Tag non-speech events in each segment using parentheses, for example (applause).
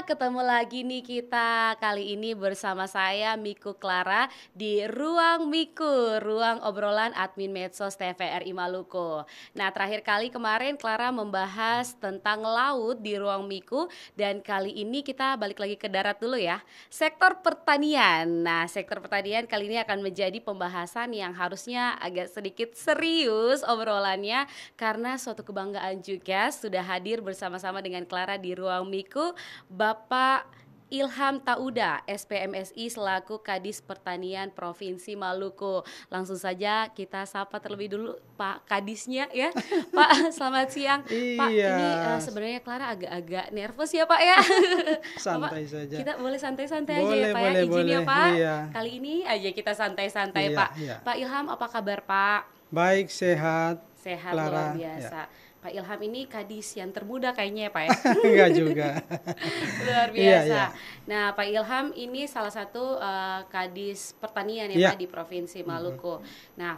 ketemu lagi nih kita kali ini bersama saya Miku Clara di Ruang Miku, ruang obrolan admin medsos TVRI Maluku. Nah, terakhir kali kemarin Clara membahas tentang laut di Ruang Miku dan kali ini kita balik lagi ke darat dulu ya. Sektor pertanian. Nah, sektor pertanian kali ini akan menjadi pembahasan yang harusnya agak sedikit serius obrolannya karena suatu kebanggaan juga sudah hadir bersama-sama dengan Clara di Ruang Miku Bapak Ilham Tauda, SPMSI selaku Kadis Pertanian Provinsi Maluku. Langsung saja kita sapa terlebih dulu Pak Kadisnya ya. (laughs) Pak, selamat siang. Iya. Pak, ini uh, sebenarnya Clara agak-agak nervous ya Pak ya. (laughs) santai Bapak, saja. Kita boleh santai-santai aja ya Pak ya, boleh, ya. Izin ya Pak. Iya. Kali ini aja kita santai-santai iya, Pak. Iya. Pak Ilham apa kabar Pak? Baik, sehat. Sehat Clara, luar iya. biasa. Iya. Pak Ilham ini kadis yang termuda kayaknya ya Pak ya? Enggak (laughs) iya juga. (laughs) Luar biasa. Iya, iya. Nah Pak Ilham ini salah satu uh, kadis pertanian ya iya. Pak di Provinsi Maluku. Mm -hmm. Nah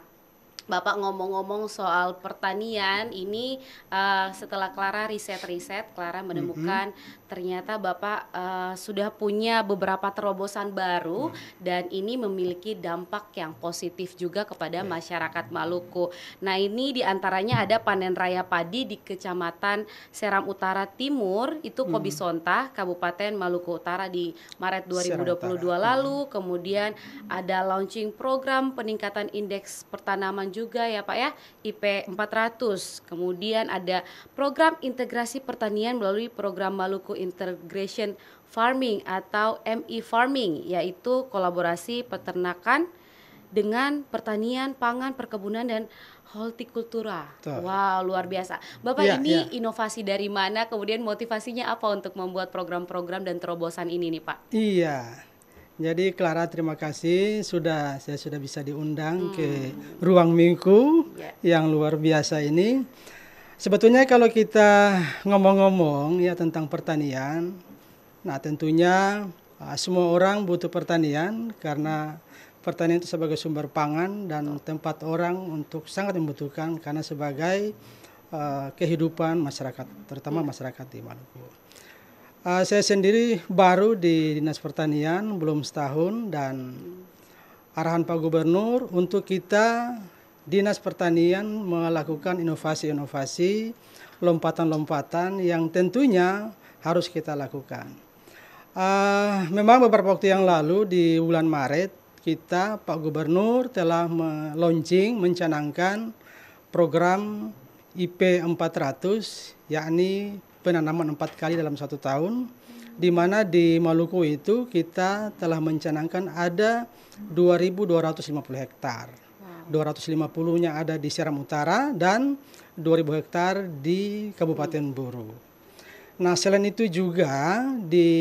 Bapak ngomong-ngomong soal pertanian ini uh, setelah Clara riset-riset Clara menemukan ternyata Bapak uh, sudah punya beberapa terobosan baru hmm. dan ini memiliki dampak yang positif juga kepada yeah. masyarakat Maluku. Nah, ini diantaranya ada panen raya padi di Kecamatan Seram Utara Timur, itu Kobisonta, hmm. Kabupaten Maluku Utara di Maret 2022 lalu. Hmm. Kemudian ada launching program peningkatan indeks pertanaman juga ya, Pak ya, IP 400. Kemudian ada program integrasi pertanian melalui program Maluku Integration Farming atau MI e Farming, yaitu kolaborasi peternakan dengan pertanian, pangan, perkebunan dan hortikultura. Wow, luar biasa. Bapak ya, ini ya. inovasi dari mana? Kemudian motivasinya apa untuk membuat program-program dan terobosan ini nih, Pak? Iya. Jadi Clara terima kasih sudah saya sudah bisa diundang hmm. ke ruang minggu ya. yang luar biasa ini. Sebetulnya kalau kita ngomong-ngomong ya tentang pertanian, nah tentunya ah, semua orang butuh pertanian karena pertanian itu sebagai sumber pangan dan tempat orang untuk sangat membutuhkan karena sebagai uh, kehidupan masyarakat, terutama hmm. masyarakat di Maluku. Uh, ah, saya sendiri baru di Dinas Pertanian belum setahun dan arahan Pak Gubernur untuk kita Dinas Pertanian melakukan inovasi-inovasi, lompatan-lompatan yang tentunya harus kita lakukan. Uh, memang beberapa waktu yang lalu di bulan Maret kita Pak Gubernur telah meluncing mencanangkan program IP 400 yakni penanaman empat kali dalam satu tahun di mana di Maluku itu kita telah mencanangkan ada 2.250 hektar. 250-nya ada di Seram Utara dan 2000 hektar di Kabupaten Buru. Nah, selain itu juga di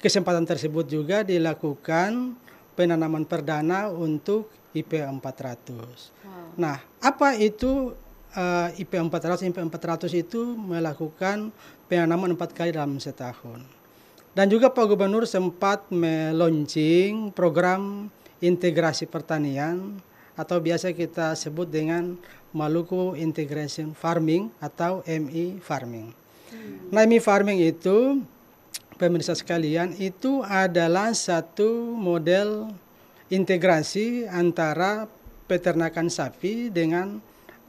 kesempatan tersebut juga dilakukan penanaman perdana untuk IP 400. Wow. Nah, apa itu uh, IP 400? IP 400 itu melakukan penanaman empat kali dalam setahun. Dan juga Pak Gubernur sempat meluncing program integrasi pertanian atau biasa kita sebut dengan Maluku Integration Farming atau MI Farming. Hmm. Nah, MI Farming itu pemirsa sekalian itu adalah satu model integrasi antara peternakan sapi dengan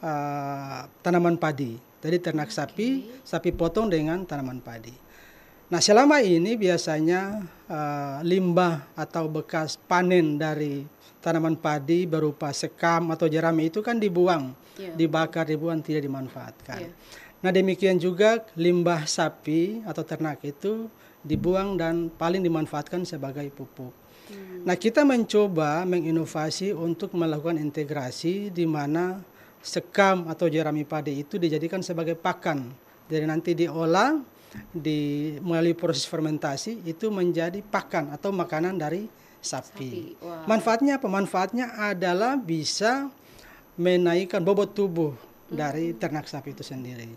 uh, tanaman padi. Jadi ternak okay. sapi, sapi potong dengan tanaman padi. Nah, selama ini biasanya uh, limbah atau bekas panen dari tanaman padi berupa sekam atau jerami itu kan dibuang, yeah. dibakar, dibuang tidak dimanfaatkan. Yeah. Nah demikian juga limbah sapi atau ternak itu dibuang dan paling dimanfaatkan sebagai pupuk. Hmm. Nah kita mencoba menginovasi untuk melakukan integrasi di mana sekam atau jerami padi itu dijadikan sebagai pakan. Jadi nanti diolah di melalui proses fermentasi itu menjadi pakan atau makanan dari sapi. sapi. Wow. Manfaatnya apa? Manfaatnya adalah bisa menaikkan bobot tubuh hmm. dari ternak sapi itu sendiri.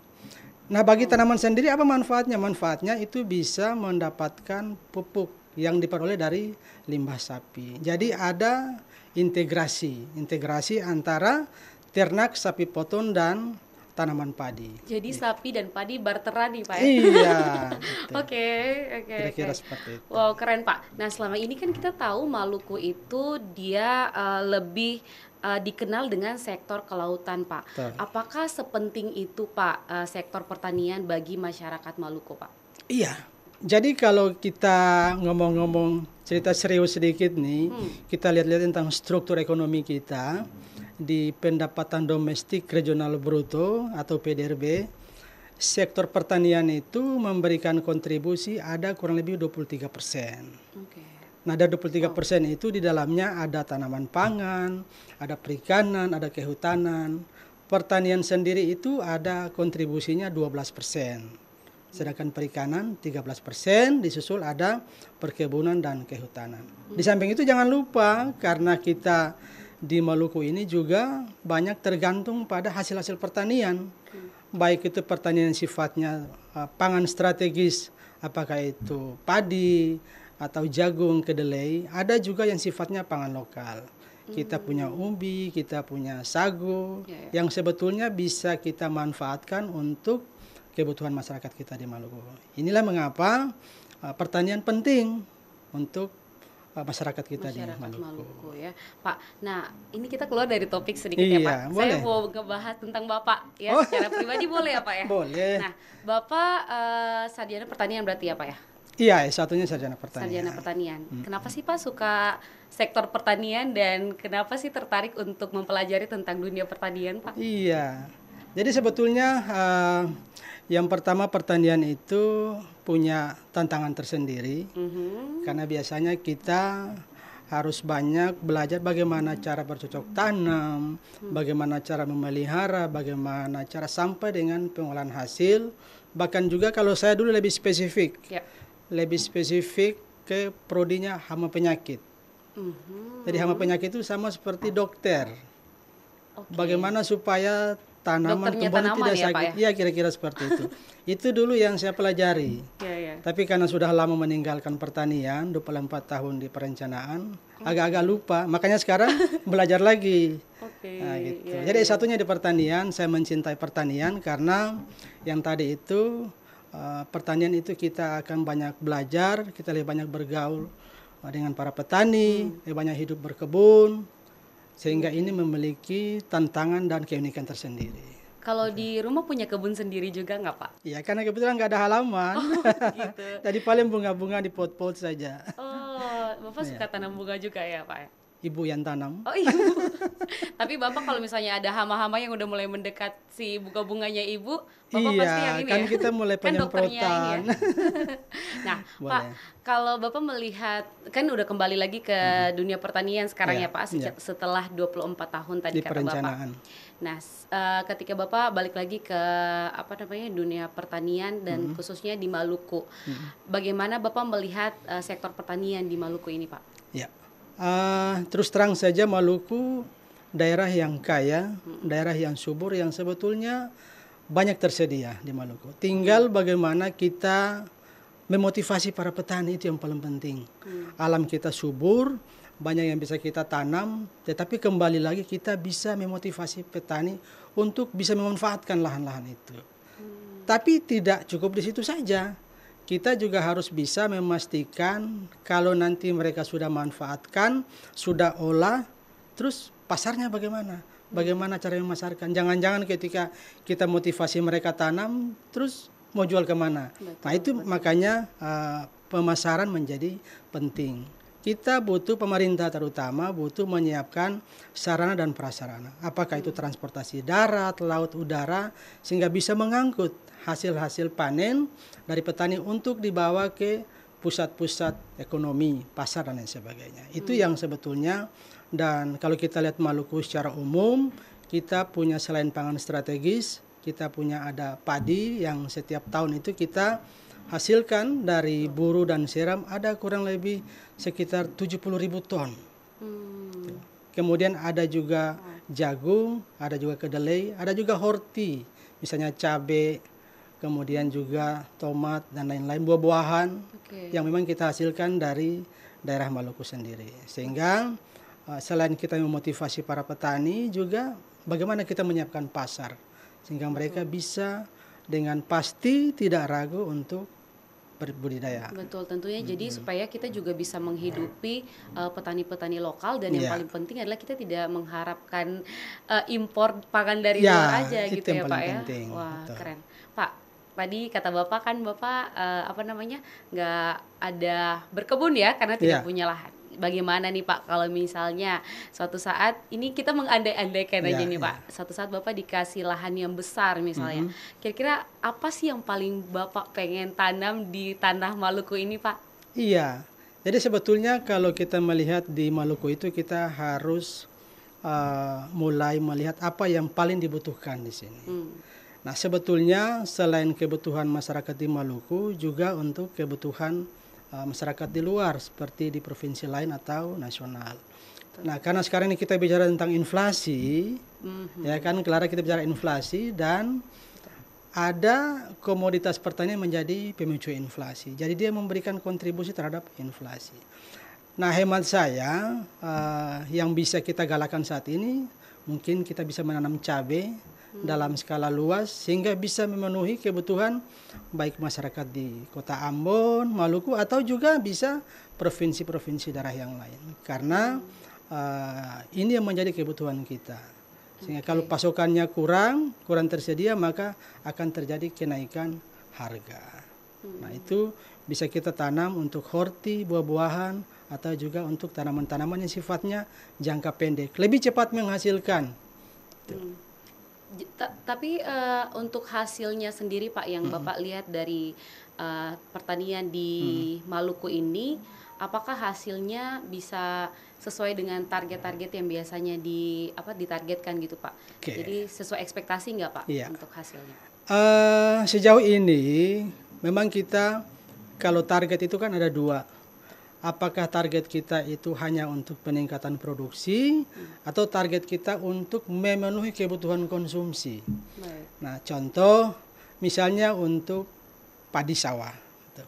Nah, bagi oh. tanaman sendiri apa manfaatnya? Manfaatnya itu bisa mendapatkan pupuk yang diperoleh dari limbah sapi. Jadi ada integrasi, integrasi antara ternak sapi potong dan tanaman padi. Jadi gitu. sapi dan padi barteran nih Pak. Ya? Iya. (laughs) Oke, oke. Kira-kira seperti itu. Wow, keren Pak. Nah, selama ini kan kita tahu Maluku itu dia uh, lebih uh, dikenal dengan sektor kelautan, Pak. Betul. Apakah sepenting itu, Pak, uh, sektor pertanian bagi masyarakat Maluku, Pak? Iya. Jadi kalau kita ngomong-ngomong cerita serius sedikit nih, hmm. kita lihat-lihat tentang struktur ekonomi kita. Hmm di pendapatan domestik regional bruto atau PDRB, sektor pertanian itu memberikan kontribusi ada kurang lebih 23 persen. Okay. Nah, dari 23 persen oh. itu di dalamnya ada tanaman pangan, ada perikanan, ada kehutanan. Pertanian sendiri itu ada kontribusinya 12 persen. Sedangkan perikanan 13 persen, disusul ada perkebunan dan kehutanan. Di samping itu jangan lupa karena kita di Maluku ini juga banyak tergantung pada hasil-hasil pertanian. Hmm. Baik itu pertanian sifatnya e, pangan strategis, apakah itu padi atau jagung, kedelai, ada juga yang sifatnya pangan lokal. Kita punya hmm. umbi, kita punya sagu yeah, yeah. yang sebetulnya bisa kita manfaatkan untuk kebutuhan masyarakat kita di Maluku. Inilah mengapa e, pertanian penting untuk masyarakat kita masyarakat di Maluku. Maluku ya. Pak, nah ini kita keluar dari topik sedikit ya, iya, ya Pak. Boleh. Saya mau ngebahas tentang Bapak ya oh. secara pribadi boleh ya Pak ya? (laughs) Boleh. Nah, Bapak uh, sarjana pertanian berarti apa ya, ya? Iya, ya, satunya sarjana pertanian. Sarjana pertanian. Hmm. Kenapa sih Pak suka sektor pertanian dan kenapa sih tertarik untuk mempelajari tentang dunia pertanian, Pak? Iya. Jadi sebetulnya uh, yang pertama pertanian itu punya tantangan tersendiri mm-hmm. karena biasanya kita harus banyak belajar bagaimana cara bercocok tanam, mm-hmm. bagaimana cara memelihara, bagaimana cara sampai dengan pengolahan hasil. Bahkan juga kalau saya dulu lebih spesifik, yeah. lebih spesifik ke prodinya hama penyakit. Mm-hmm. Jadi hama penyakit itu sama seperti dokter. Okay. Bagaimana supaya tanaman kembali tidak ya, sakit. Ya? Iya ya, kira-kira seperti itu. (laughs) itu dulu yang saya pelajari. Ya, ya. Tapi karena sudah lama meninggalkan pertanian, 24 tahun di perencanaan, oh. agak-agak okay. lupa. Makanya sekarang (laughs) belajar lagi. Okay, nah, gitu. Ya, Jadi ya. satunya di pertanian, saya mencintai pertanian karena yang tadi itu uh, pertanian itu kita akan banyak belajar, kita lebih banyak bergaul eh, dengan para petani, hmm. lebih banyak hidup berkebun sehingga ini memiliki tantangan dan keunikan tersendiri. Kalau di rumah punya kebun sendiri juga nggak Pak? Iya karena kebetulan nggak ada halaman. Oh, (laughs) gitu. Jadi paling bunga-bunga di pot-pot saja. Oh, Bapak iya. suka tanam bunga juga ya Pak? ibu yang tanam. Oh ibu. Iya. (laughs) Tapi bapak kalau misalnya ada hama-hama yang udah mulai mendekat si bunga-bunganya ibu, bapak iya, pasti yang ini kan ya. kita mulai penyemprotan. (laughs) kan ya. (laughs) nah, Boleh. Pak, kalau bapak melihat kan udah kembali lagi ke dunia pertanian sekarang yeah, ya Pak sejak yeah. setelah 24 tahun tadi Di kata perencanaan. bapak. Nah, uh, ketika bapak balik lagi ke apa namanya dunia pertanian dan hmm. khususnya di Maluku, hmm. bagaimana bapak melihat uh, sektor pertanian di Maluku ini, Pak? Ya. Ah, terus terang saja Maluku daerah yang kaya, daerah yang subur yang sebetulnya banyak tersedia di Maluku. Tinggal bagaimana kita memotivasi para petani itu yang paling penting. Hmm. Alam kita subur, banyak yang bisa kita tanam, tetapi kembali lagi kita bisa memotivasi petani untuk bisa memanfaatkan lahan-lahan itu. Hmm. Tapi tidak cukup di situ saja kita juga harus bisa memastikan kalau nanti mereka sudah manfaatkan, sudah olah, terus pasarnya bagaimana? Bagaimana cara memasarkan? Jangan-jangan ketika kita motivasi mereka tanam, terus mau jual kemana? Nah, betul, nah itu makanya uh, pemasaran menjadi penting kita butuh pemerintah terutama butuh menyiapkan sarana dan prasarana. Apakah itu transportasi darat, laut, udara sehingga bisa mengangkut hasil-hasil panen dari petani untuk dibawa ke pusat-pusat ekonomi, pasar dan lain sebagainya. Itu hmm. yang sebetulnya dan kalau kita lihat Maluku secara umum, kita punya selain pangan strategis, kita punya ada padi yang setiap tahun itu kita hasilkan dari buru dan siram ada kurang lebih sekitar 70 ribu ton. Hmm. Kemudian ada juga jagung, ada juga kedelai, ada juga horti, misalnya cabai, kemudian juga tomat dan lain-lain buah-buahan okay. yang memang kita hasilkan dari daerah Maluku sendiri. Sehingga eh, selain kita memotivasi para petani juga bagaimana kita menyiapkan pasar sehingga mereka bisa dengan pasti tidak ragu untuk berbudidaya. Betul, tentunya hmm. jadi supaya kita juga bisa menghidupi eh, petani-petani uh, lokal dan yeah. yang iya. paling penting adalah kita tidak mengharapkan uh, impor pakan dari yeah, luar aja gitu ya Pak ya. Wah, Betul. keren. Pak, tadi kata Bapak kan Bapak uh, apa namanya? nggak ada berkebun ya karena tidak yeah. punya lahan bagaimana nih Pak kalau misalnya suatu saat ini kita mengandai-andaikan yeah, aja iya, nih yeah. Pak. Iya. Suatu saat Bapak dikasih lahan yang besar misalnya. Mm-hmm. Kira-kira apa sih yang paling Bapak pengen tanam di tanah Maluku ini Pak? Iya. Jadi sebetulnya kalau kita melihat di Maluku itu kita harus uh, mulai melihat apa yang paling dibutuhkan di sini. Mm. Nah, sebetulnya selain kebutuhan masyarakat di Maluku juga untuk kebutuhan Uh, masyarakat di luar seperti di provinsi lain atau nasional. Nah, karena sekarang ini kita bicara tentang inflasi, mm-hmm. ya kan, Clara kita bicara inflasi dan ada komoditas pertanian menjadi pemicu inflasi. Jadi dia memberikan kontribusi terhadap inflasi. Nah, hemat saya uh, yang bisa kita galakan saat ini mungkin kita bisa menanam cabai dalam skala luas sehingga bisa memenuhi kebutuhan baik masyarakat di kota Ambon, Maluku atau juga bisa provinsi-provinsi daerah yang lain karena uh, ini yang menjadi kebutuhan kita sehingga kalau pasokannya kurang kurang tersedia maka akan terjadi kenaikan harga hmm. nah itu bisa kita tanam untuk horti buah-buahan atau juga untuk tanaman-tanaman yang sifatnya jangka pendek lebih cepat menghasilkan hmm tapi uh, untuk hasilnya sendiri Pak yang mm -hmm. Bapak lihat dari uh, pertanian di mm -hmm. Maluku ini apakah hasilnya bisa sesuai dengan target-target yang biasanya di apa ditargetkan gitu Pak. Okay. Jadi sesuai ekspektasi nggak Pak yeah. untuk hasilnya? Uh, sejauh ini memang kita kalau target itu kan ada dua apakah target kita itu hanya untuk peningkatan produksi atau target kita untuk memenuhi kebutuhan konsumsi. Nah, contoh misalnya untuk padi sawah. Gitu.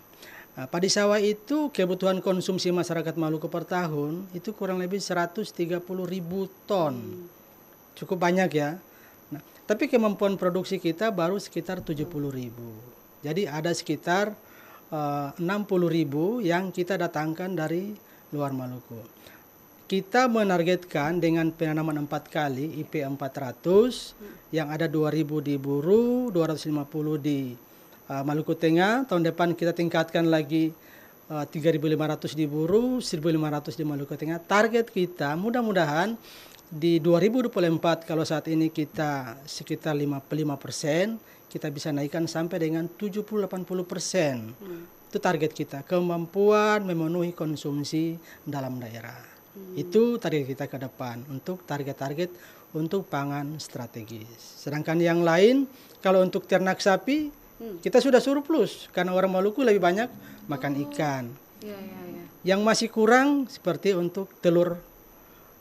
Nah, padi sawah itu kebutuhan konsumsi masyarakat Maluku per tahun itu kurang lebih 130 ribu ton. Hmm. Cukup banyak ya. Nah, tapi kemampuan produksi kita baru sekitar 70 ribu. Jadi ada sekitar 60.000 eh, yang kita datangkan dari luar Maluku. Kita menargetkan dengan penanaman 4 kali IP 400 yang ada 2.000 di Buru, 250 di uh, Maluku Tengah. Tahun depan kita tingkatkan lagi uh, eh, 3.500 di Buru, 1.500 di Maluku Tengah. Target kita mudah-mudahan di 2024 kalau saat ini kita sekitar 55 persen kita bisa naikkan sampai dengan 70-80 persen. Hmm. Itu target kita, kemampuan memenuhi konsumsi dalam daerah. Hmm. Itu target kita ke depan untuk target-target untuk pangan strategis. Sedangkan yang lain, kalau untuk ternak sapi, hmm. kita sudah surplus karena orang Maluku lebih banyak makan oh. ikan. Yeah, yeah, yeah. Yang masih kurang seperti untuk telur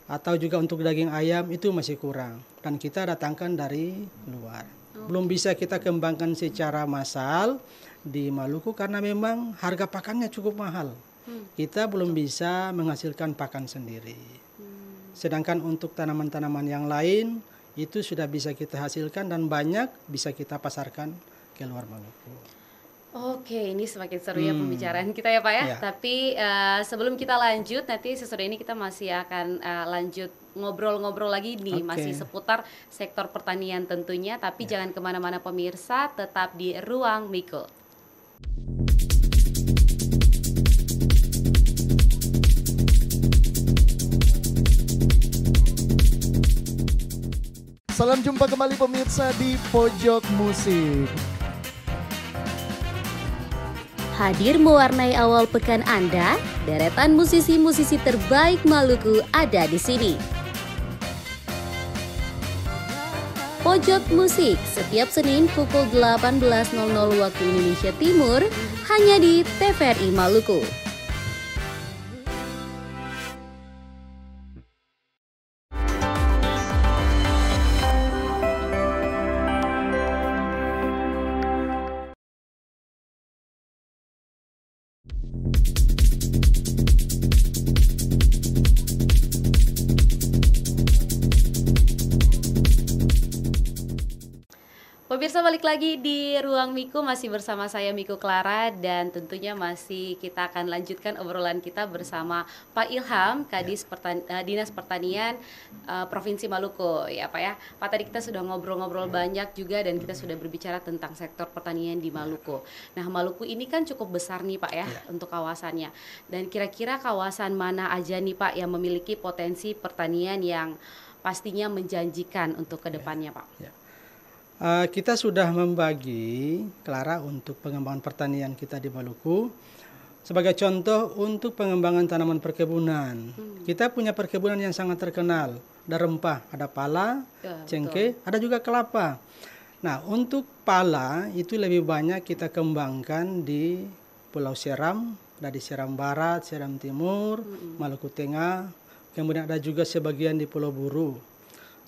atau juga untuk daging ayam itu masih kurang dan kita datangkan dari luar belum bisa kita kembangkan secara massal di Maluku karena memang harga pakannya cukup mahal. Hmm. Kita belum bisa menghasilkan pakan sendiri. Hmm. Sedangkan untuk tanaman-tanaman yang lain itu sudah bisa kita hasilkan dan banyak bisa kita pasarkan ke luar Maluku. Oke, ini semakin seru ya hmm. pembicaraan kita ya Pak ya. ya. Tapi uh, sebelum kita lanjut, nanti sesudah ini kita masih akan uh, lanjut ngobrol-ngobrol lagi nih, okay. masih seputar sektor pertanian tentunya. Tapi ya. jangan kemana-mana pemirsa, tetap di ruang Mikul. Salam jumpa kembali pemirsa di Pojok Musik hadir mewarnai awal pekan Anda, deretan musisi-musisi terbaik Maluku ada di sini. Pojok Musik setiap Senin pukul 18.00 waktu Indonesia Timur hanya di TVRI Maluku. balik lagi di Ruang Miku masih bersama saya Miku Clara dan tentunya masih kita akan lanjutkan obrolan kita bersama Pak Ilham Kadis ya. Pertan eh, Dinas Pertanian uh, Provinsi Maluku ya Pak ya. Pak tadi kita sudah ngobrol-ngobrol ya. banyak juga dan kita sudah berbicara tentang sektor pertanian di ya. Maluku. Nah, Maluku ini kan cukup besar nih Pak ya, ya. untuk kawasannya. Dan kira-kira kawasan mana aja nih Pak yang memiliki potensi pertanian yang pastinya menjanjikan untuk kedepannya ya. Pak? Ya. Eh, kita sudah membagi Clara untuk pengembangan pertanian kita di Maluku. Sebagai contoh untuk pengembangan tanaman perkebunan, hmm. kita punya perkebunan yang sangat terkenal. Ada rempah, ada pala, ya, cengkeh, ada juga kelapa. Nah, untuk pala itu lebih banyak kita kembangkan di Pulau Seram, ada di Seram Barat, Seram Timur, hmm. Maluku Tengah, kemudian ada juga sebagian di Pulau Buru.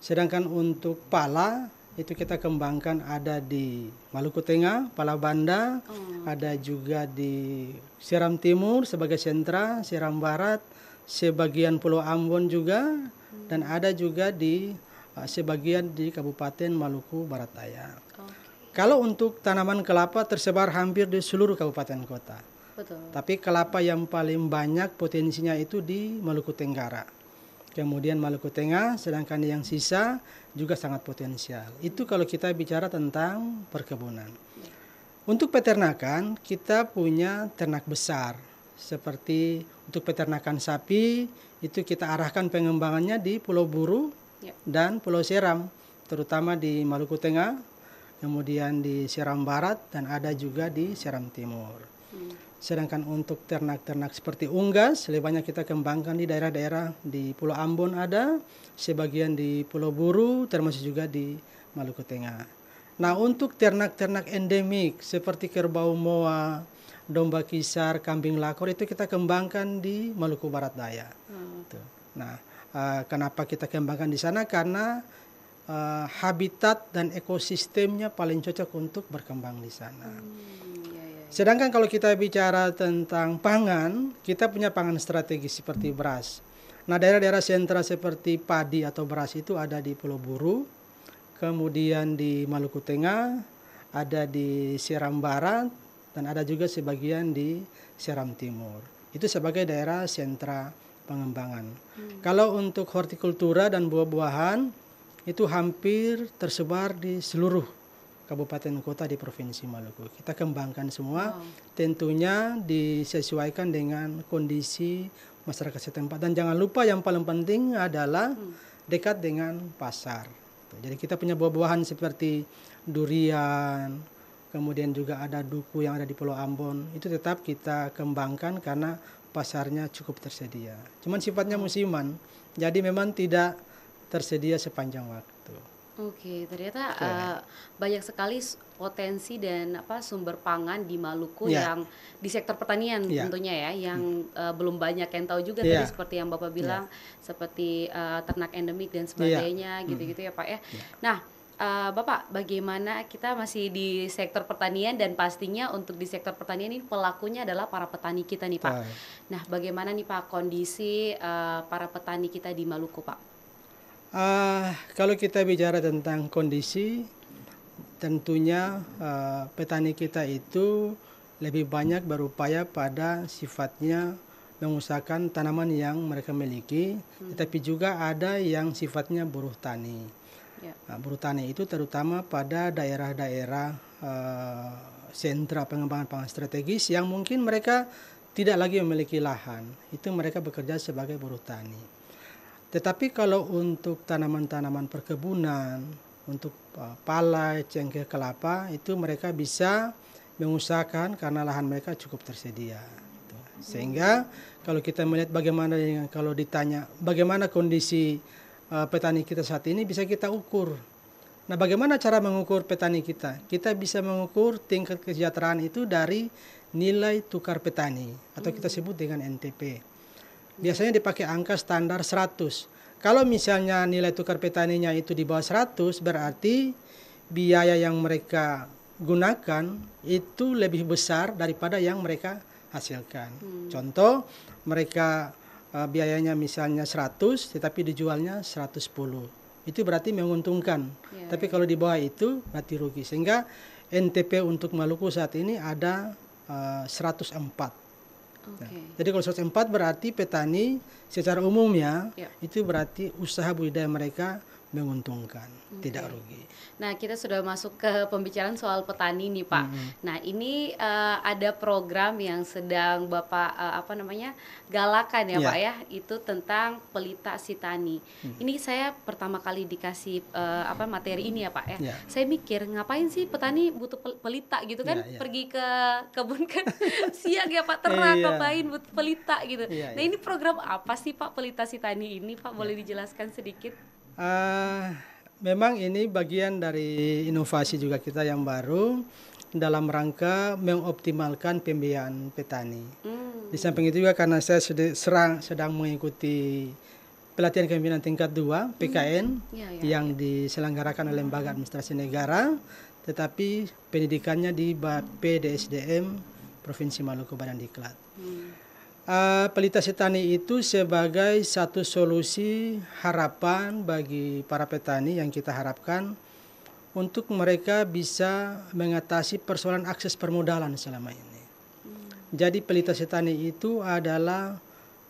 Sedangkan untuk pala itu kita kembangkan ada di Maluku Tengah, Palabanda, oh. ada juga di Seram Timur sebagai sentra, Seram Barat, sebagian Pulau Ambon juga, hmm. dan ada juga di uh, sebagian di Kabupaten Maluku Barat Daya. Okay. Kalau untuk tanaman kelapa tersebar hampir di seluruh kabupaten kota. Betul. Tapi kelapa yang paling banyak potensinya itu di Maluku Tenggara kemudian Maluku Tengah, sedangkan yang sisa juga sangat potensial. Itu kalau kita bicara tentang perkebunan. Untuk peternakan, kita punya ternak besar, seperti untuk peternakan sapi, itu kita arahkan pengembangannya di Pulau Buru ya. dan Pulau Seram, terutama di Maluku Tengah, kemudian di Seram Barat, dan ada juga di Seram Timur. Hmm. Sedangkan untuk ternak-ternak seperti unggas, lebih banyak kita kembangkan di daerah-daerah di Pulau Ambon ada, sebagian di Pulau Buru, termasuk juga di Maluku Tengah. Nah, untuk ternak-ternak endemik seperti kerbau moa, domba kisar, kambing lakor itu kita kembangkan di Maluku Barat Daya. Hmm. Nah, eh, kenapa kita kembangkan di sana? Karena eh, habitat dan ekosistemnya paling cocok untuk berkembang di sana. Hmm. Sedangkan kalau kita bicara tentang pangan, kita punya pangan strategis seperti hmm. beras. Nah, daerah-daerah sentra seperti padi atau beras itu ada di Pulau Buru, kemudian di Maluku Tengah, ada di Seram Barat, dan ada juga sebagian di Seram Timur. Itu sebagai daerah sentra pengembangan. Hmm. Kalau untuk hortikultura dan buah-buahan, itu hampir tersebar di seluruh kabupaten kota di Provinsi Maluku. Kita kembangkan semua, wow. Oh. tentunya disesuaikan dengan kondisi masyarakat setempat. Dan jangan lupa yang paling penting adalah hmm. dekat dengan pasar. Jadi kita punya buah-buahan seperti durian, kemudian juga ada duku yang ada di Pulau Ambon. Itu tetap kita kembangkan karena pasarnya cukup tersedia. Cuman sifatnya hmm. musiman, jadi memang tidak tersedia sepanjang waktu. Oke, ternyata uh, banyak sekali potensi dan apa sumber pangan di Maluku yeah. yang di sektor pertanian yeah. tentunya ya, yang uh, belum banyak yang tahu juga yeah. tadi seperti yang Bapak ya. bilang yeah. seperti uh, ternak endemik dan ya. sebagainya hmm. gitu-gitu yeah. ya Pak ya. Yeah. Nah, uh, Bapak bagaimana kita masih di sektor pertanian dan pastinya untuk di sektor pertanian ini pelakunya adalah para petani kita nih Pak. Nah, bagaimana nih Pak kondisi uh, para petani kita di Maluku Pak? Uh, kalau kita bicara tentang kondisi, tentunya uh, petani kita itu lebih banyak berupaya pada sifatnya mengusahakan tanaman yang mereka miliki, hmm. tetapi juga ada yang sifatnya buruh tani. Yeah. Ya. Uh, buruh tani itu terutama pada daerah-daerah uh, sentra pengembangan pangan strategis yang mungkin mereka tidak lagi memiliki lahan, itu mereka bekerja sebagai buruh tani. Tetapi kalau untuk tanaman-tanaman perkebunan, untuk eh, palai, cengkeh kelapa, itu mereka bisa mengusahakan karena lahan mereka cukup tersedia. Gitu. Sehingga kalau kita melihat bagaimana dengan kalau ditanya bagaimana kondisi eh, petani kita saat ini bisa kita ukur. Nah, bagaimana cara mengukur petani kita? Kita bisa mengukur tingkat kesejahteraan itu dari nilai tukar petani atau kita hmm. sebut dengan NTP biasanya dipakai angka standar 100. Kalau misalnya nilai tukar petaninya itu di bawah 100, berarti biaya yang mereka gunakan itu lebih besar daripada yang mereka hasilkan. Hmm. Contoh, mereka uh, biayanya misalnya 100, tetapi dijualnya 110. Itu berarti menguntungkan. Yeah, tapi iya. kalau di bawah itu berarti rugi. Sehingga NTP untuk Maluku saat ini ada uh, eh, 104 Okay. Nah, jadi kalau 104 berarti petani secara umumnya ya, itu berarti usaha budidaya mereka menguntungkan, okay. tidak rugi. Nah, kita sudah masuk ke pembicaraan soal petani nih, Pak. Mm -hmm. Nah, ini uh, ada program yang sedang Bapak uh, apa namanya? galakan ya, yeah. Pak ya. ya. Itu tentang pelita sitani. Mm -hmm. Ini saya pertama kali dikasih uh, apa materi ini ya, Pak ya. Yeah. Saya mikir, ngapain sih petani butuh pelita gitu kan? Yeah, yeah. Pergi ke kebun kan (laughs) siang ya, Pak, terang yeah. ngapain butuh pelita gitu. Yeah, yeah. Nah, ini iya. program apa sih, Pak, pelita si tani ini, Pak? Boleh yeah. dijelaskan sedikit? Uh, memang ini bagian dari inovasi juga kita yang baru dalam rangka mengoptimalkan pembiayaan petani. Hmm. Di samping itu juga karena saya sedang, sedang mengikuti pelatihan kepemimpinan tingkat 2 PKN hmm. yeah, yeah, ya, yang yeah. diselenggarakan oleh Lembaga hmm. Administrasi Negara, tetapi pendidikannya di PDSDM Provinsi Maluku Barat Diklat. Hmm uh, pelita Setani itu sebagai satu solusi harapan bagi para petani yang kita harapkan untuk mereka bisa mengatasi persoalan akses permodalan selama ini. Hmm. Jadi pelita Setani itu adalah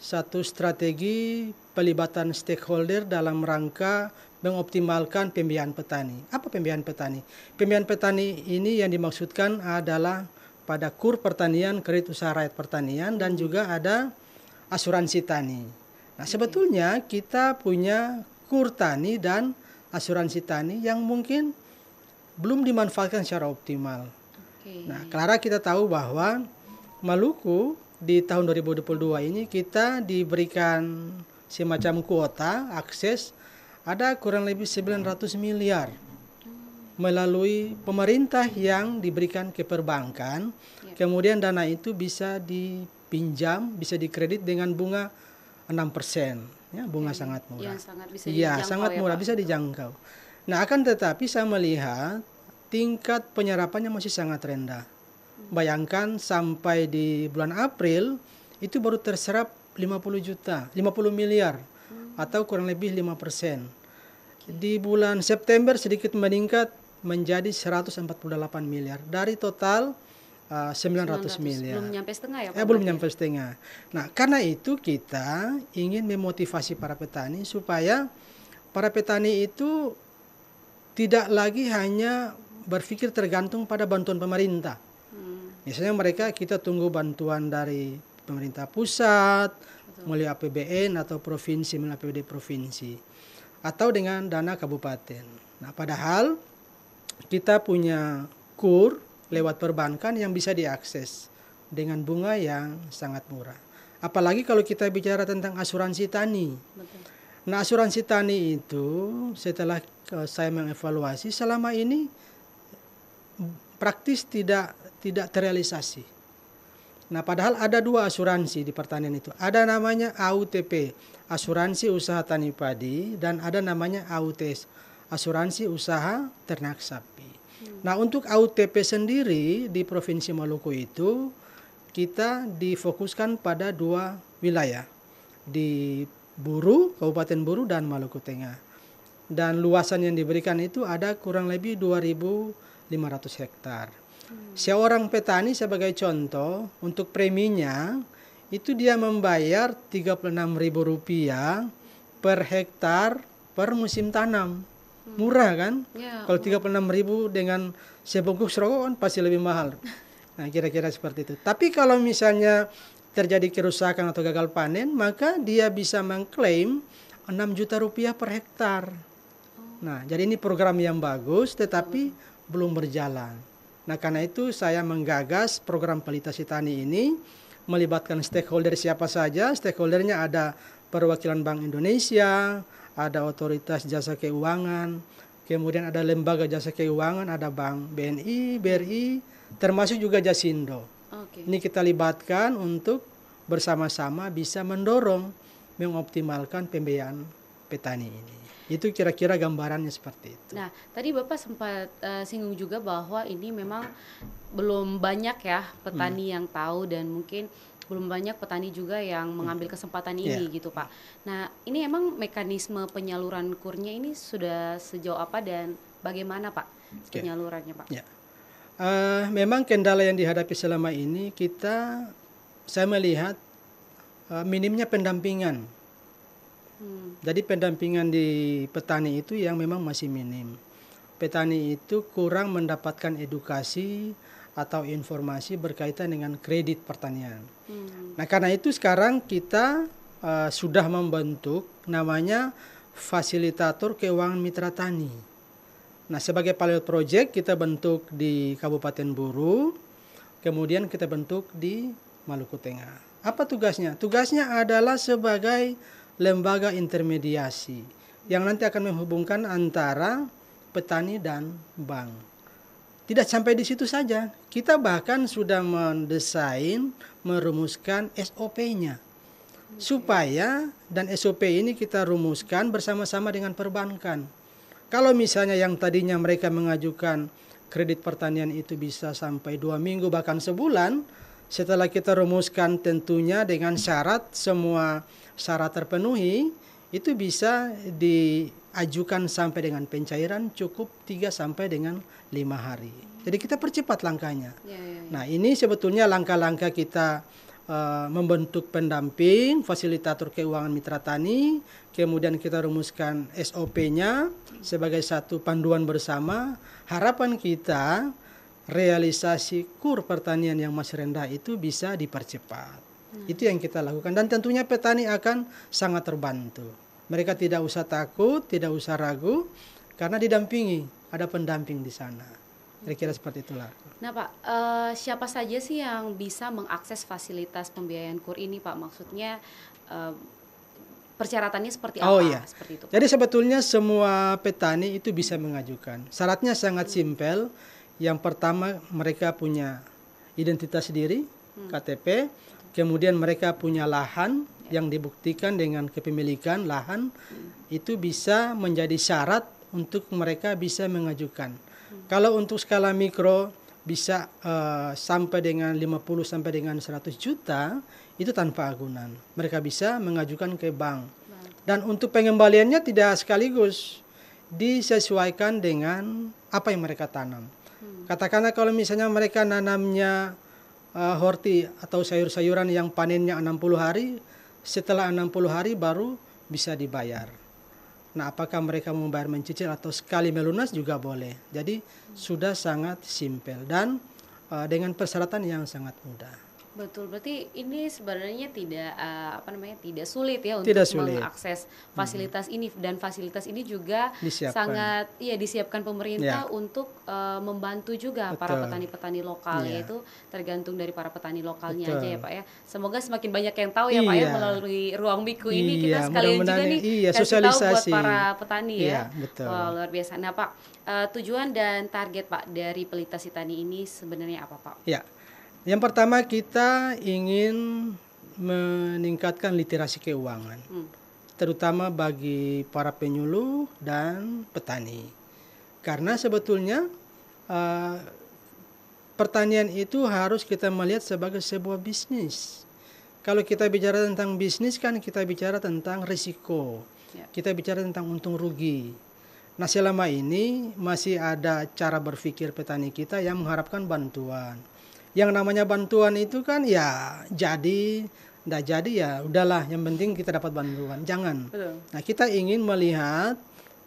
satu strategi pelibatan stakeholder dalam rangka mengoptimalkan pembiayaan petani. Apa pembiayaan petani? Pembiayaan petani ini yang dimaksudkan adalah pada kur pertanian, kredit usaha rakyat pertanian, dan juga ada asuransi tani. Nah sebetulnya kita punya kur tani dan asuransi tani yang mungkin belum dimanfaatkan secara optimal. Nah Clara kita tahu bahwa Maluku di tahun 2022 ini kita diberikan semacam kuota akses ada kurang lebih 900 miliar melalui pemerintah yang diberikan ke perbankan. Ya. Kemudian dana itu bisa dipinjam, bisa dikredit dengan bunga 6%. Ya, bunga ya. sangat ya, murah. Iya sangat bisa iya, ya, sangat murah, ya, bisa dijangkau. Nah, akan tetapi saya melihat tingkat penyerapannya masih sangat rendah. Hmm. Bayangkan sampai di bulan April itu baru terserap 50 juta, 50 miliar hmm. atau kurang lebih 5%. persen. Di bulan September sedikit meningkat menjadi 148 miliar dari total uh, 900, miliar. miliar. Belum nyampe setengah ya? eh, belum nyampe setengah. Nah, karena itu kita ingin memotivasi para petani supaya para petani itu tidak lagi hanya berpikir tergantung pada bantuan pemerintah. Hmm. Misalnya mereka kita tunggu bantuan dari pemerintah pusat, melalui APBN atau provinsi melalui APBD provinsi atau dengan dana kabupaten. Nah, padahal kita punya kur lewat perbankan yang bisa diakses dengan bunga yang sangat murah. Apalagi kalau kita bicara tentang asuransi tani. Nah, asuransi tani itu setelah eh, saya mengevaluasi selama ini praktis tidak tidak terrealisasi. Nah, padahal ada dua asuransi di pertanian itu. Ada namanya AUTP, Asuransi Usaha Tani Padi, dan ada namanya AUTS, asuransi usaha ternak sapi. Hmm. Nah, untuk AUTP sendiri di Provinsi Maluku itu kita difokuskan pada dua wilayah di Buru, Kabupaten Buru dan Maluku Tengah. Dan luasan yang diberikan itu ada kurang lebih 2.500 hektar. Hmm. Seorang petani sebagai contoh untuk preminya itu dia membayar rp rupiah per hektar per musim tanam murah kan ya, kalau tiga puluh enam ribu dengan sebungkus rokok kan pasti lebih mahal nah kira-kira seperti itu tapi kalau misalnya terjadi kerusakan atau gagal panen maka dia bisa mengklaim 6 juta rupiah per hektar oh. nah jadi ini program yang bagus tetapi hmm. belum berjalan nah karena itu saya menggagas program kualitas tani ini melibatkan stakeholder siapa saja stakeholdernya ada perwakilan Bank Indonesia ada otoritas jasa keuangan, kemudian ada lembaga jasa keuangan, ada bank BNI, BRI, termasuk juga Jasindo. Okay. Ini kita libatkan untuk bersama-sama bisa mendorong mengoptimalkan pembiayaan petani ini. Itu kira-kira gambarannya seperti itu. Nah, tadi Bapak sempat uh, singgung juga bahwa ini memang belum banyak ya petani hmm. yang tahu dan mungkin belum banyak petani juga yang hmm. mengambil kesempatan iya. ini yeah. gitu Pak. Nah ini emang mekanisme penyaluran kurnya ini sudah sejauh apa dan bagaimana Pak penyalurannya Pak? Yeah. Ya. Uh, memang kendala yang dihadapi selama ini kita saya melihat uh, minimnya pendampingan. Hmm. Jadi pendampingan di petani itu yang memang masih minim. Petani itu kurang mendapatkan edukasi atau informasi berkaitan dengan kredit pertanian. Hmm. Nah, karena itu sekarang kita uh, sudah membentuk namanya fasilitator keuangan mitra tani. Nah, sebagai pilot project kita bentuk di Kabupaten Buru, kemudian kita bentuk di Maluku Tengah. Apa tugasnya? Tugasnya adalah sebagai lembaga intermediasi yang nanti akan menghubungkan antara petani dan bank. Tidak sampai di situ saja, kita bahkan sudah mendesain, merumuskan SOP-nya. Supaya dan SOP ini kita rumuskan bersama-sama dengan perbankan. Kalau misalnya yang tadinya mereka mengajukan kredit pertanian itu bisa sampai dua minggu bahkan sebulan, setelah kita rumuskan tentunya dengan syarat semua syarat terpenuhi, itu bisa di ajukan sampai dengan pencairan cukup 3 sampai dengan lima hari. Jadi kita percepat langkahnya. Ya, ya, ya. Nah, ini sebetulnya langkah-langkah kita uh, membentuk pendamping, fasilitator keuangan mitra tani, kemudian kita rumuskan SOP-nya sebagai satu panduan bersama. Harapan kita realisasi kur pertanian yang masih rendah itu bisa dipercepat. Hmm. Itu yang kita lakukan dan tentunya petani akan sangat terbantu. Mereka tidak usah takut, tidak usah ragu, karena didampingi, ada pendamping di sana. Kira-kira seperti itulah. Nah Pak, uh, siapa saja sih yang bisa mengakses fasilitas pembiayaan kur ini Pak? Maksudnya uh, persyaratannya seperti oh, apa? Oh iya. Seperti itu. Jadi sebetulnya semua petani itu bisa mengajukan. Syaratnya sangat hmm. simpel. Yang pertama mereka punya identitas diri, hmm. KTP. Kemudian mereka punya lahan yang dibuktikan dengan kepemilikan lahan itu bisa menjadi syarat untuk mereka bisa mengajukan. Kalau untuk skala mikro bisa uh, sampai dengan 50 sampai dengan 100 juta itu tanpa agunan. Mereka bisa mengajukan ke bank. Dan untuk pengembaliannya tidak sekaligus disesuaikan dengan apa yang mereka tanam. Katakanlah kalau misalnya mereka nanamnya uh, horti atau sayur-sayuran yang panennya 60 hari, setelah 60 hari baru bisa dibayar. Nah, apakah mereka membayar mencicil atau sekali melunas juga boleh. Jadi sudah sangat simpel dan uh, dengan persyaratan yang sangat mudah. Betul, berarti ini sebenarnya tidak uh, apa namanya tidak sulit ya tidak untuk sulit. mengakses fasilitas hmm. ini dan fasilitas ini juga disiapkan. sangat ya disiapkan pemerintah ya. untuk uh, membantu juga Betul. para petani-petani lokal ya. yaitu tergantung dari para petani lokalnya Betul. aja ya Pak ya. Semoga semakin banyak yang tahu ya iya. Pak ya iya. melalui ruang biku iya. ini kita iya, sekalian Mudah juga nih iya, kasih tahu buat para petani ya. iya, ya. Betul. wow, luar biasa. Nah, Pak, uh, tujuan dan target Pak dari pelita sitani ini sebenarnya apa Pak? Ya yang pertama kita ingin meningkatkan literasi keuangan, hmm. terutama bagi para penyuluh dan petani, karena sebetulnya uh, pertanian itu harus kita melihat sebagai sebuah bisnis. Kalau kita bicara tentang bisnis kan kita bicara tentang risiko, yeah. kita bicara tentang untung rugi. Nah selama ini masih ada cara berpikir petani kita yang mengharapkan bantuan yang namanya bantuan itu kan ya jadi tidak jadi ya udahlah yang penting kita dapat bantuan jangan Betul. nah kita ingin melihat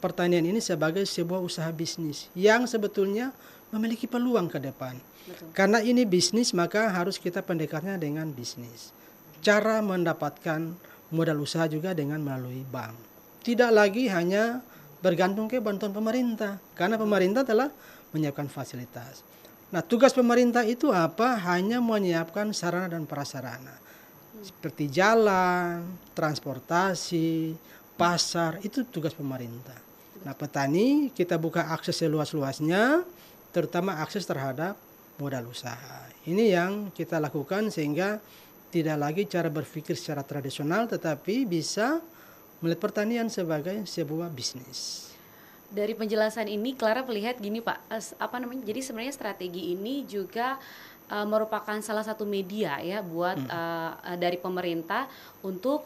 pertanian ini sebagai sebuah usaha bisnis yang sebetulnya memiliki peluang ke depan Betul. karena ini bisnis maka harus kita pendekatnya dengan bisnis cara mendapatkan modal usaha juga dengan melalui bank tidak lagi hanya bergantung ke bantuan pemerintah karena pemerintah telah menyiapkan fasilitas Nah, tugas pemerintah itu apa? Hanya menyiapkan sarana dan prasarana. Seperti jalan, transportasi, pasar, itu tugas pemerintah. Nah, petani kita buka akses seluas-luasnya, terutama akses terhadap modal usaha. Ini yang kita lakukan sehingga tidak lagi cara berpikir secara tradisional tetapi bisa melihat pertanian sebagai sebuah bisnis dari penjelasan ini Clara melihat gini Pak, apa namanya? Jadi sebenarnya strategi ini juga uh, merupakan salah satu media ya buat hmm. uh, dari pemerintah untuk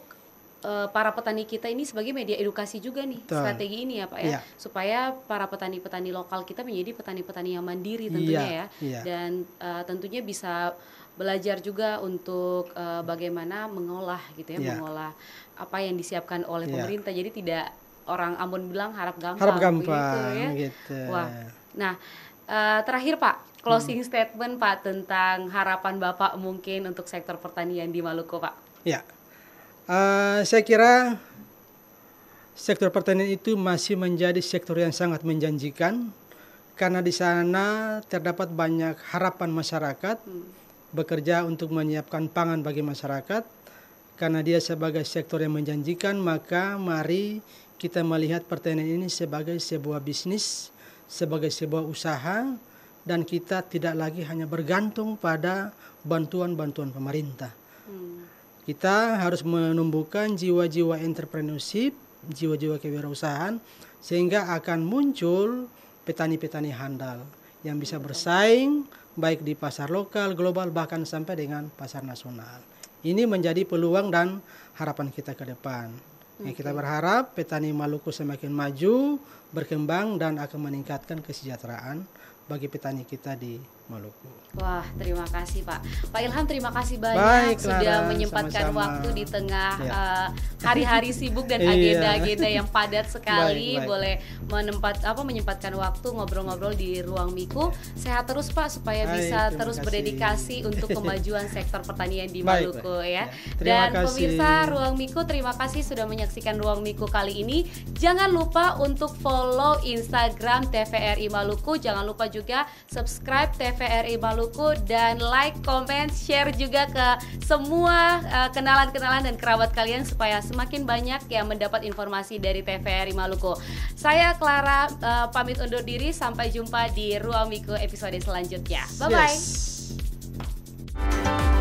uh, para petani kita ini sebagai media edukasi juga nih Betul. strategi ini ya Pak ya, ya. supaya para petani-petani lokal kita menjadi petani-petani yang mandiri iya, tentunya ya, ya. ya. dan uh, tentunya bisa belajar juga untuk uh, bagaimana mengolah gitu ya, ya mengolah apa yang disiapkan oleh ya. pemerintah jadi tidak orang Ambon bilang harap gampang. Harap gampang gitu. Ya. gitu. Wah. Nah, uh, terakhir Pak, closing hmm. statement Pak tentang harapan Bapak mungkin untuk sektor pertanian di Maluku, Pak. Ya. Uh, saya kira sektor pertanian itu masih menjadi sektor yang sangat menjanjikan karena di sana terdapat banyak harapan masyarakat hmm. bekerja untuk menyiapkan pangan bagi masyarakat karena dia sebagai sektor yang menjanjikan maka mari kita melihat pertanian ini sebagai sebuah bisnis, sebagai sebuah usaha, dan kita tidak lagi hanya bergantung pada bantuan-bantuan pemerintah. Hmm. Kita harus menumbuhkan jiwa-jiwa entrepreneurship, jiwa-jiwa kewirausahaan, sehingga akan muncul petani-petani handal yang bisa hmm. bersaing baik di pasar lokal, global, bahkan sampai dengan pasar nasional. Ini menjadi peluang dan harapan kita ke depan. Nah, okay. kita berharap petani Maluku semakin maju, berkembang dan akan meningkatkan kesejahteraan bagi petani kita di Maluku. Wah, terima kasih Pak. Pak Ilham, terima kasih banyak Baik, Clara, sudah menyempatkan sama-sama. waktu di tengah ya. uh, hari-hari sibuk dan agenda-agenda (laughs) iya. yang padat (laughs) sekali. Baik, Boleh menempat apa menyempatkan waktu ngobrol-ngobrol di ruang Miku. Sehat terus Pak supaya Baik, bisa terus kasih. berdedikasi untuk (laughs) kemajuan sektor pertanian di Maluku Baik. Ya. ya. Terima dan kasih. pemirsa Ruang Miku, terima kasih sudah menyaksikan Ruang Miku kali ini. Jangan lupa untuk follow Instagram TVRI Maluku, jangan lupa juga subscribe TV TVRI Maluku dan like, comment, share juga ke semua eh, kenalan-kenalan uh, dan kerabat kalian supaya semakin banyak yang mendapat informasi dari TVRI Maluku. Saya Clara uh, pamit undur diri sampai jumpa di Ruang Miku episode selanjutnya. Bye bye. Yes.